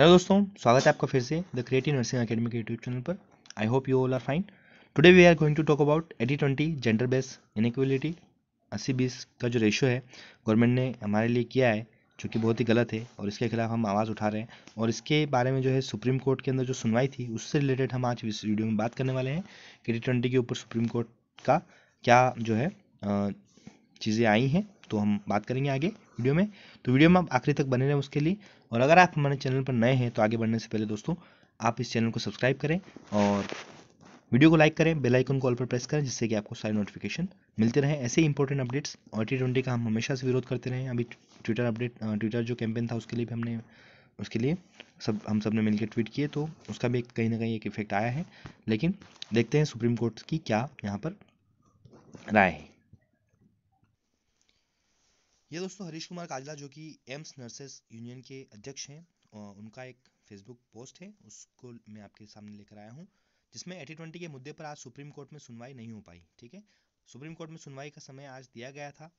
hello दोस्तों स्वागत है आपका फिर से द क्रिएटिव नर्सिंग अकेडमी के यूट्यूब चैनल पर I hope you all are fine today we are going to talk about eighty twenty gender base inequality अस्सी बीस का जो रेशियो है गवर्नमेंट ने हमारे लिए किया है जो कि बहुत ही गलत है और इसके खिलाफ हम आवाज़ उठा रहे हैं और इसके बारे में जो है सुप्रीम कोर्ट के अंदर जो सुनवाई थी उससे रिलेटेड हम आज इस वीडियो में बात करने वाले हैं कि टी ट्वेंटी के ऊपर सुप्रीम कोर्ट का क्या जो है चीज़ें आई हैं तो हम बात करेंगे आगे वीडियो में तो वीडियो में आप आखिरी तक बने हैं उसके लिए और अगर आप हमारे चैनल पर नए हैं तो आगे बढ़ने से पहले दोस्तों आप इस चैनल को सब्सक्राइब करें और वीडियो को लाइक करें बेल आइकन को ऑल पर प्रेस करें जिससे कि आपको सारे नोटिफिकेशन मिलते रहे ऐसे ही इंपॉर्टेंट अपडेट्स और टी ट्वेंटी का हम हमेशा से विरोध करते रहे अभी ट्विटर अपडेट ट्विटर जो कैंपेन था उसके लिए भी हमने उसके लिए सब हम सब ने मिलकर ट्वीट किए तो उसका भी कहीं ना कहीं एक इफेक्ट आया है लेकिन देखते हैं सुप्रीम कोर्ट की क्या यहाँ पर राय है ये दोस्तों हरीश कुमार काजला जो कि एम्स नर्सेस यूनियन के अध्यक्ष हैं उनका एक फेसबुक पोस्ट है उसको मैं आपके सामने लेकर आया हूँ जिसमें एटी ट्वेंटी के मुद्दे पर आज सुप्रीम कोर्ट में सुनवाई नहीं हो पाई ठीक है सुप्रीम कोर्ट में सुनवाई का समय आज दिया गया था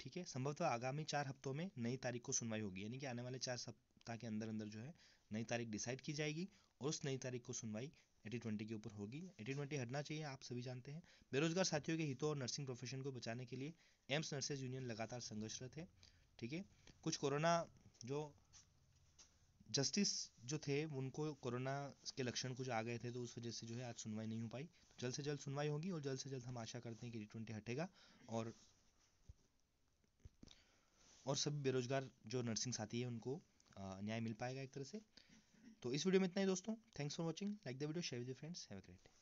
ठीक है संभवतः आगामी चार हफ्तों में नई तारीख को सुनवाई होगी यानी कि आने वाले चार सप्ताह के अंदर अंदर जो है नई तारीख डिसाइड की जाएगी और उस नई तारीख को सुनवाई एटी ट्वेंटी के ऊपर होगी एटी ट्वेंटी हटना चाहिए आप सभी जानते हैं बेरोजगार साथियों के हितों और नर्सिंग प्रोफेशन को बचाने के लिए एम्स नर्सेज यूनियन लगातार संघर्षरत है ठीक है कुछ कोरोना जो जस्टिस जो थे उनको कोरोना के लक्षण कुछ आ गए थे तो उस वजह से जो है आज सुनवाई नहीं हो पाई तो जल्द से जल्द सुनवाई होगी और जल्द से जल्द हम आशा करते हैं कि टी ट्वेंटी हटेगा और और सभी बेरोजगार जो नर्सिंग साथी है उनको न्याय मिल पाएगा एक तरह से तो इस वीडियो में इतना ही दोस्तों thanks for watching like the video share with friends have a great